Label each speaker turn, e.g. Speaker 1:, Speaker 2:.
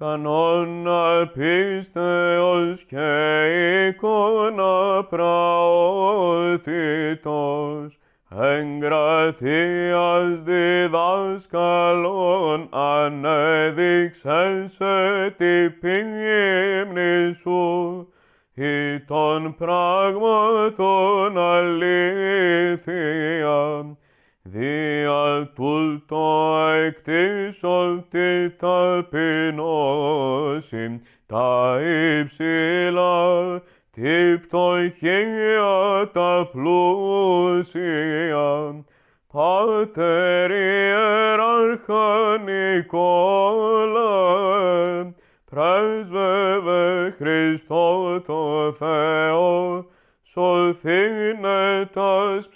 Speaker 1: κανόνα πίστεως και
Speaker 2: εικόνα πραότητος, εγκρατείας διδάσκαλων ανέδειξες σε τη πίμνη σου, ή των πραγμάτων αλήθεια, δια τούτων εκτίσον τη ταπεινώσει τα υψηλά, τη πτωχία τα πλούσια. Πάτερ Ιεράρχα Νικόλα, πρέσβευε Χριστό το Θεό, σωθήνε τας